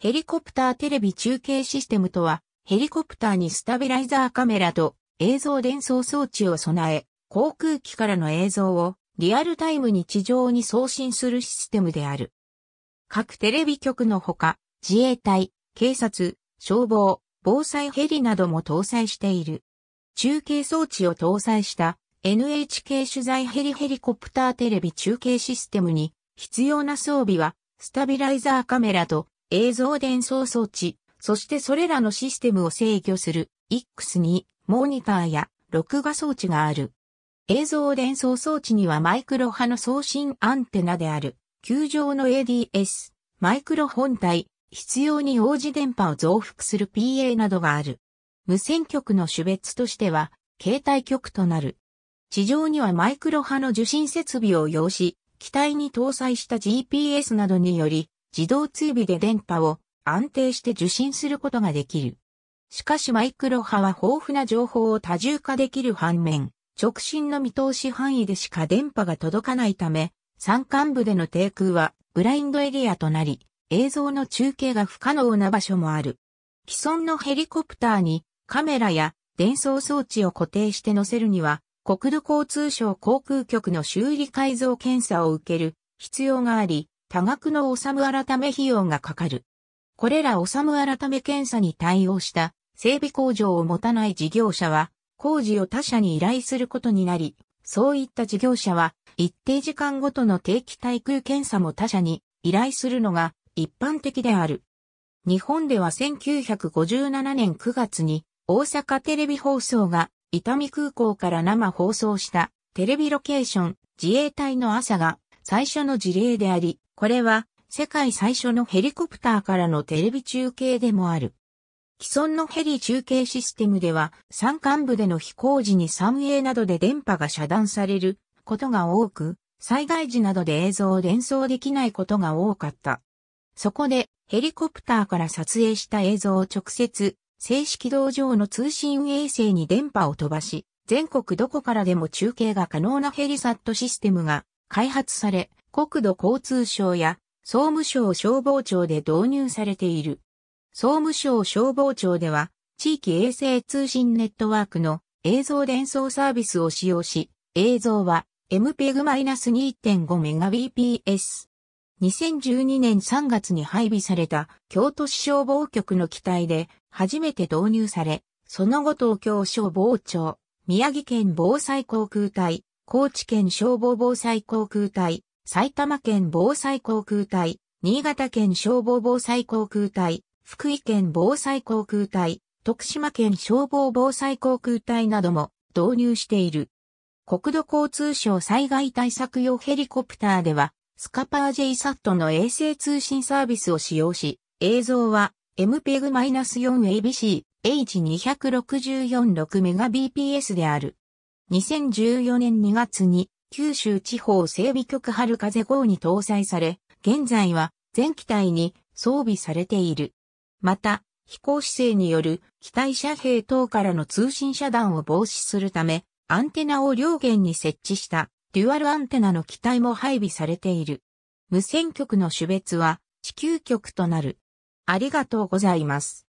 ヘリコプターテレビ中継システムとは、ヘリコプターにスタビライザーカメラと映像伝送装置を備え、航空機からの映像をリアルタイムに地上に送信するシステムである。各テレビ局のほか、自衛隊、警察、消防、防災ヘリなども搭載している。中継装置を搭載した NHK 取材ヘリヘリコプターテレビ中継システムに必要な装備はスタビライザーカメラと映像伝送装置、そしてそれらのシステムを制御する X にモニターや録画装置がある。映像伝送装置にはマイクロ波の送信アンテナである、球状の ADS、マイクロ本体、必要に応じ電波を増幅する PA などがある。無線局の種別としては、携帯局となる。地上にはマイクロ波の受信設備を要し、機体に搭載した GPS などにより、自動追尾で電波を安定して受信することができる。しかしマイクロ波は豊富な情報を多重化できる反面、直進の見通し範囲でしか電波が届かないため、山間部での低空はブラインドエリアとなり、映像の中継が不可能な場所もある。既存のヘリコプターにカメラや伝送装置を固定して乗せるには、国土交通省航空局の修理改造検査を受ける必要があり、多額のむ改め費用がかかる。これらむ改め検査に対応した整備工場を持たない事業者は工事を他社に依頼することになり、そういった事業者は一定時間ごとの定期対空検査も他社に依頼するのが一般的である。日本では1957年9月に大阪テレビ放送が伊丹空港から生放送したテレビロケーション自衛隊の朝が最初の事例であり、これは世界最初のヘリコプターからのテレビ中継でもある。既存のヘリ中継システムでは山間部での飛行時に 3A などで電波が遮断されることが多く、災害時などで映像を連想できないことが多かった。そこでヘリコプターから撮影した映像を直接静止軌道上の通信衛星に電波を飛ばし、全国どこからでも中継が可能なヘリサットシステムが開発され、国土交通省や総務省消防庁で導入されている。総務省消防庁では、地域衛星通信ネットワークの映像伝送サービスを使用し、映像は MPEG-2.5Mbps。2012年3月に配備された京都市消防局の機体で初めて導入され、その後東京消防庁、宮城県防災航空隊、高知県消防防災航空隊、埼玉県防災航空隊、新潟県消防防災航空隊、福井県防災航空隊、徳島県消防防災航空隊なども導入している。国土交通省災害対策用ヘリコプターでは、スカパー JSAT の衛星通信サービスを使用し、映像は MPEG-4ABC H264 6Mbps である。2014年2月に九州地方整備局春風号に搭載され、現在は全機体に装備されている。また、飛行姿勢による機体遮蔽等からの通信遮断を防止するため、アンテナを両舷に設置したデュアルアンテナの機体も配備されている。無線局の種別は地球局となる。ありがとうございます。